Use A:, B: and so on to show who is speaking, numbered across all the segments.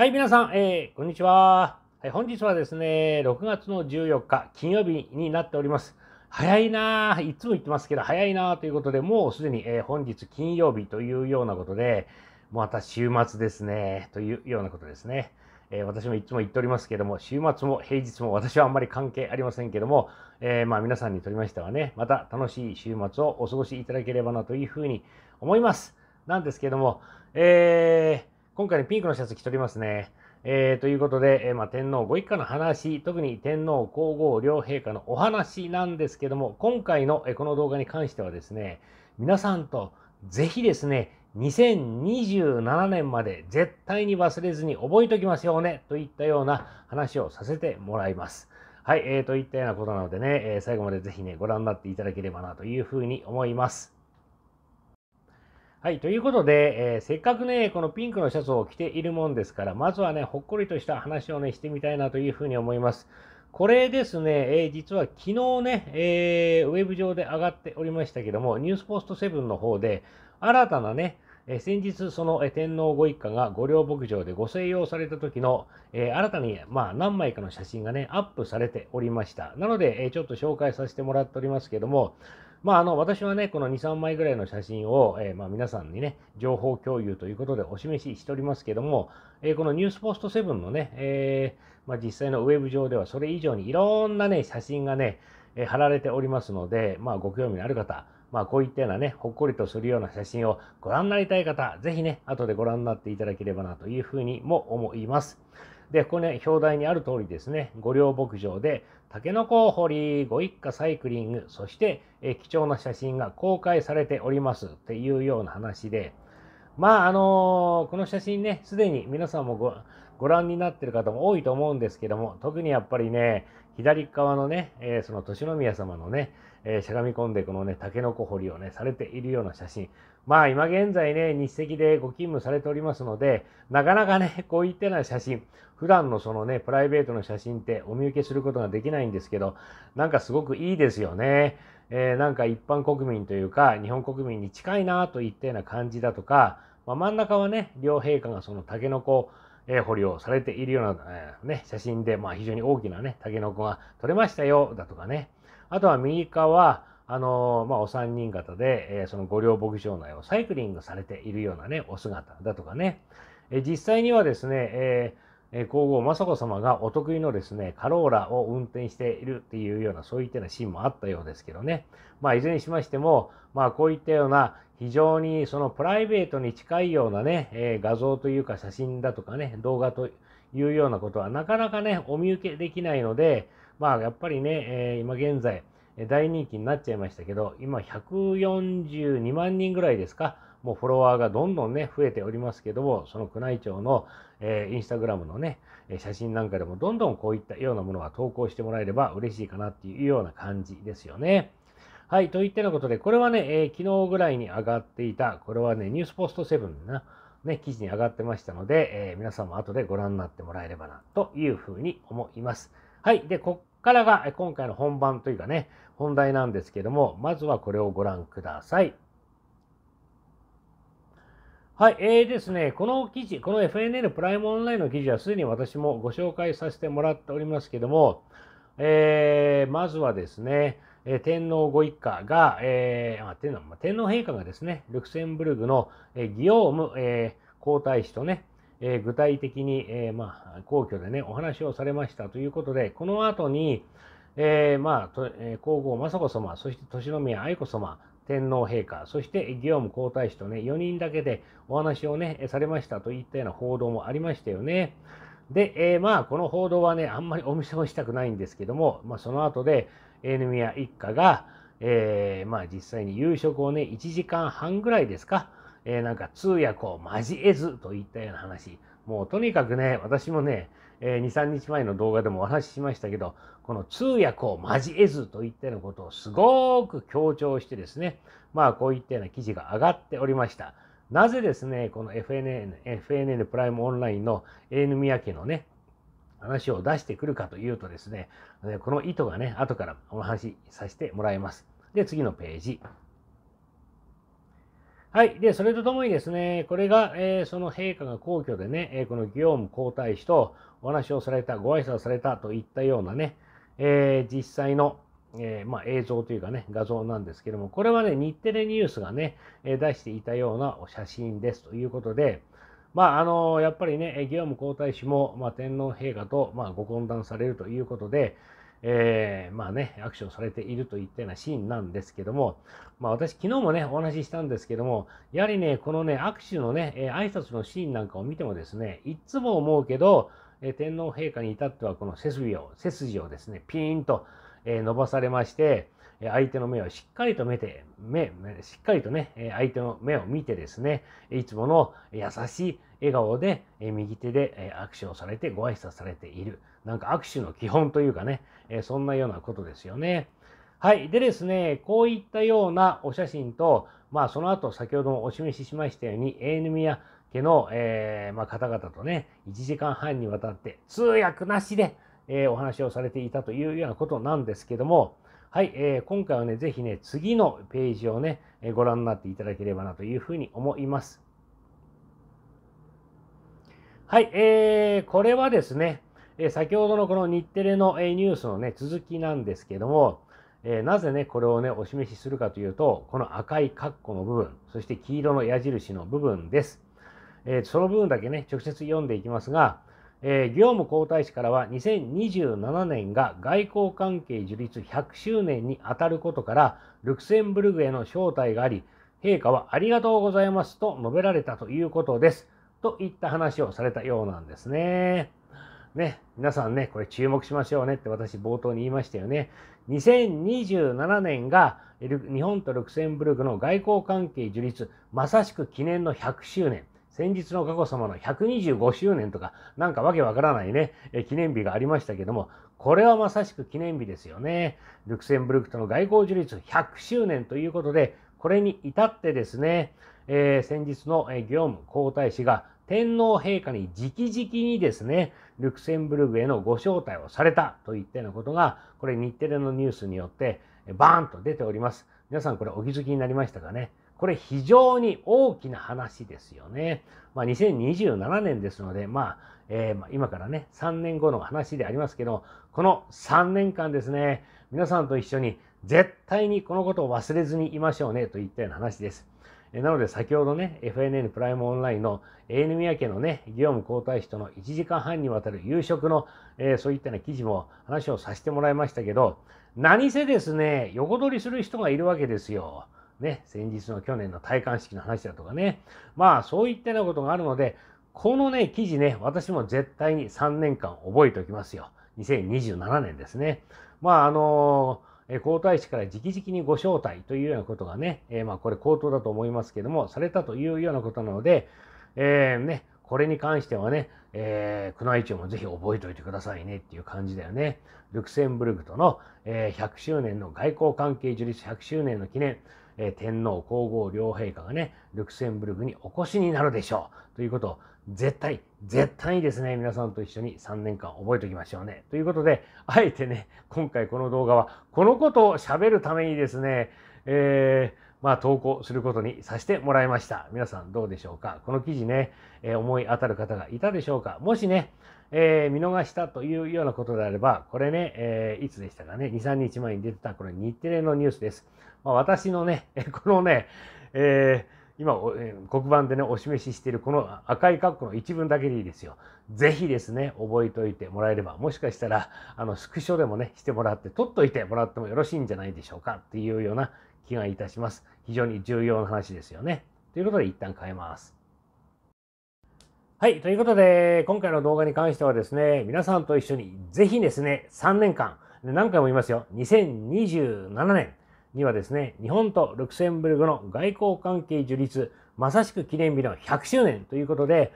A: はい、皆さん、えー、こんにちは。はい、本日はですね、6月の14日、金曜日になっております。早いなぁ、いつも言ってますけど、早いなぁということで、もうすでに、えー、本日金曜日というようなことで、また週末ですね、というようなことですね。えー、私もいつも言っておりますけども、週末も平日も私はあんまり関係ありませんけども、えまあ皆さんにとりましてはね、また楽しい週末をお過ごしいただければなというふうに思います。なんですけども、えー、今回のピンクのシャツ着とりますね。えー、ということで、えー、まあ、天皇ご一家の話、特に天皇皇后両陛下のお話なんですけども、今回の、えこの動画に関してはですね、皆さんとぜひですね、2027年まで絶対に忘れずに覚えておきましょうねといったような話をさせてもらいます。はい、えー、といったようなことなのでね、え最後までぜひね、ご覧になっていただければなというふうに思います。はい、ということで、えー、せっかくね、このピンクのシャツを着ているもんですから、まずはね、ほっこりとした話をね、してみたいなというふうに思います。これですね、えー、実は昨日ね、えー、ウェブ上で上がっておりましたけども、ニュースポスト7の方で、新たなね、え先日、その天皇ご一家が御料牧場でご静養された時の、えー、新たに、まあ、何枚かの写真がね、アップされておりました。なので、えー、ちょっと紹介させてもらっておりますけども、まあ、あの私はね、この2、3枚ぐらいの写真を、えー、まあ、皆さんにね、情報共有ということでお示ししておりますけども、えー、このニュースポスト7のね、えー、まあ、実際のウェブ上ではそれ以上にいろんなね、写真がね、え貼られておりますので、まあ、ご興味のある方、まあ、こういったようなね、ほっこりとするような写真をご覧になりたい方、ぜひね、後でご覧になっていただければなというふうにも思います。で、ここね、表題にある通りですね、御料牧場でタケノコを掘り、ご一家サイクリング、そして、え貴重な写真が公開されておりますっていうような話で、まあ、あのー、この写真ね、すでに皆さんもごご覧になってる方も多いと思うんですけども、特にやっぱりね、左側のね、えー、その年宮様のね、えー、しゃがみ込んでこのね、タケノコ掘りをね、されているような写真。まあ今現在ね、日赤でご勤務されておりますので、なかなかね、こういったような写真、普段のそのね、プライベートの写真ってお見受けすることができないんですけど、なんかすごくいいですよね。えー、なんか一般国民というか、日本国民に近いなといったような感じだとか、まあ、真ん中はね、両陛下がそのタケノコ、え掘りをされているような、えー、ね、写真で、まあ、非常に大きなね、タケノコが取れましたよ、だとかね、あとは右側、あのまあ、お三人方で、えその五両牧場内をサイクリングされているようなね、お姿だとかね、え実際にはですね、えー皇后雅子様がお得意のですね、カローラを運転しているっていうような、そういったようなシーンもあったようですけどね。まあ、いずれにしましても、まあ、こういったような、非常にそのプライベートに近いようなね、えー、画像というか写真だとかね、動画というようなことはなかなかね、お見受けできないので、まあやっぱりね、えー、今現在、大人気になっちゃいましたけど、今142万人ぐらいですか、もうフォロワーがどんどんね、増えておりますけども、その宮内庁の、えー、インスタグラムのね、写真なんかでもどんどんこういったようなものは投稿してもらえれば嬉しいかなっていうような感じですよね。はい、といったようなことで、これはね、えー、昨日ぐらいに上がっていた、これはね、ニュースポスト7な、ね、記事に上がってましたので、えー、皆さんも後でご覧になってもらえればな、というふうに思います。はい。で、こからが今回の本番というかね、本題なんですけども、まずはこれをご覧ください。はい、えー、ですね、この記事、この FNN プライムオンラインの記事はすでに私もご紹介させてもらっておりますけども、えー、まずはですね、え天皇ご一家が、えー、天皇、天皇陛下がですね、ルクセンブルクの、えギオーム、えー、皇太子とね、えー、具体的に、えー、まあ、皇居でね、お話をされましたということで、この後に、えー、まあ、とえ皇后雅子様、そして年宮愛子様、天皇陛下、そしてギオ皇太子とね、4人だけでお話をね、されましたといったような報道もありましたよね。で、えー、まあ、この報道はね、あんまりお見せをしたくないんですけども、まあ、その後で、エヌミヤ一家が、えー、まあ、実際に夕食をね、1時間半ぐらいですか、えー、なんか通訳を交えずといったような話。もうとにかくね、私もね、えー、2、3日前の動画でもお話ししましたけど、この通訳を交えずといったようなことをすごく強調してですね、まあこういったような記事が上がっておりました。なぜですね、この FNN、FNN プライムオンラインの AN 宮家のね、話を出してくるかというとですね、この意図がね、後からお話しさせてもらいます。で、次のページ。はい。で、それとともにですね、これが、えー、その陛下が皇居でね、えー、このギオーム皇太子とお話をされた、ご挨拶されたといったようなね、えー、実際の、えまあ、映像というかね、画像なんですけども、これはね、日テレニュースがね、え出していたようなお写真ですということで、まあ、あのやっぱりね、ギオーム皇太子も、まあ、天皇陛下と、まあ、ご懇談されるということで、えー、まあね、アクションされているといったようなシーンなんですけども、まあ私昨日もね、お話ししたんですけども、やはりね、このね、握手のね、えー、挨拶のシーンなんかを見てもですね、いつも思うけど、えー、天皇陛下に至ってはこの背筋を、背筋をですね、ピーンと、え伸ばされまして、相手の目をしっかりと見て、目、しっかりとね、相手の目を見てですね、いつもの優しい笑顔で、右手で握手をされてご挨拶されている。なんか握手の基本というかね、えそんなようなことですよね。はい。でですね、こういったようなお写真と、まあその後先ほどもお示ししましたように、エーヌミ家の、えー、まあ、方々とね、1時間半にわたって通訳なしで、えー、お話をされていたというようなことなんですけども、はい、えー、今回はね、ぜひね、次のページをね、えご覧になっていただければなというふうに思います。はい、えー、これはですね、え先ほどのこの日テレの、えニュースのね、続きなんですけども、えなぜね、これをね、お示しするかというと、この赤い括弧の部分、そして黄色の矢印の部分です。えその部分だけね、直接読んでいきますが、えー、業務皇太子からは2027年が外交関係樹立100周年にあたることからルクセンブルクへの招待があり陛下はありがとうございますと述べられたということですといった話をされたようなんですね。ね、皆さんね、これ注目しましょうねって私冒頭に言いましたよね。2027年が日本とルクセンブルクの外交関係樹立、まさしく記念の100周年。先日の佳子さまの125周年とか、なんかわけわからないね、記念日がありましたけども、これはまさしく記念日ですよね。ルクセンブルクとの外交樹立100周年ということで、これに至ってですね、えー、先日の、えー、業務皇太子が天皇陛下に直々にですね、ルクセンブルクへのご招待をされたといったようなことが、これ日テレのニュースによってバーンと出ております。皆さんこれお気づきになりましたかねこれ非常に大きな話ですよね。まあ、2027年ですので、まあ、えー、まあ、今からね、3年後の話でありますけど、この3年間ですね、皆さんと一緒に絶対にこのことを忘れずにいましょうねといったような話です。なので先ほどね、FNN プライムオンラインの AN 宮家のね、業務交代子との1時間半にわたる夕食の、えー、そういったような記事も話をさせてもらいましたけど、何せですね、横取りする人がいるわけですよ。ね、先日の去年の戴冠式の話だとかね。まあ、そういったようなことがあるので、このね、記事ね、私も絶対に3年間覚えておきますよ。2027年ですね。まあ、あのー皇太子から直々にご招待というようなことがね、えー、まあ、これ口頭だと思いますけども、されたというようなことなので、えー、ね、これに関してはね、えー、宮内庁もぜひ覚えておいてくださいねっていう感じだよね。ルクセンブルクとの、えー、100周年の外交関係樹立100周年の記念、えー、天皇皇后両陛下がね、ルクセンブルクにお越しになるでしょうということを絶対、絶対にですね、皆さんと一緒に3年間覚えておきましょうね。ということで、あえてね、今回この動画は、このことを喋るためにですね、えー、まあ、投稿することにさせてもらいました。皆さんどうでしょうかこの記事ね、えー、思い当たる方がいたでしょうかもしね、えー、見逃したというようなことであれば、これね、えー、いつでしたかね、2、3日前に出てた、これ日テレのニュースです。まあ、私のね、このね、えー今、えー、黒板でね、お示ししているこの赤い括弧の一文だけでいいですよ。ぜひですね、覚えておいてもらえれば、もしかしたら、あの、スクショでもね、してもらって、取っといてもらってもよろしいんじゃないでしょうか、っていうような気がいたします。非常に重要な話ですよね。ということで、一旦変えます。はい。ということで、今回の動画に関してはですね、皆さんと一緒に、ぜひですね、3年間、何回も言いますよ。2027年、にはですね、日本とルクセンブルクの外交関係樹立、まさしく記念日の100周年ということで、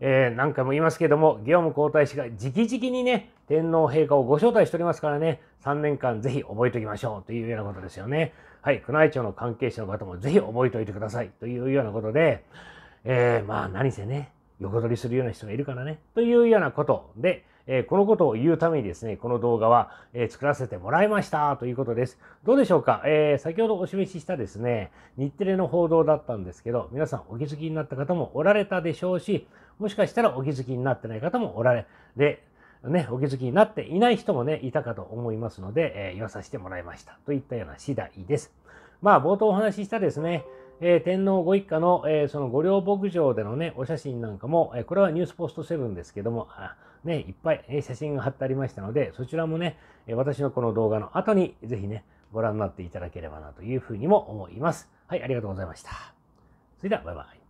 A: えー、何回も言いますけども、業務皇太子が直々にね、天皇陛下をご招待しておりますからね、3年間ぜひ覚えておきましょうというようなことですよね。はい、宮内庁の関係者の方もぜひ覚えておいてくださいというようなことで、えー、まあ何せね、横取りするような人がいるからね、というようなことで、えー、このことを言うためにですね、この動画は、えー、作らせてもらいましたということです。どうでしょうか、えー、先ほどお示ししたですね、日テレの報道だったんですけど、皆さんお気づきになった方もおられたでしょうし、もしかしたらお気づきになってない方もおられ、で、ね、お気づきになっていない人もね、いたかと思いますので、えー、言わさせてもらいました。といったような次第です。まあ、冒頭お話ししたですね、えー、天皇ご一家の、えー、その御陵牧場でのね、お写真なんかも、えこれはニュースポスト7ですけども、ね、いっぱい写真が貼ってありましたので、そちらもね、私のこの動画の後にぜひね、ご覧になっていただければなというふうにも思います。はい、ありがとうございました。それでは、バイバイ。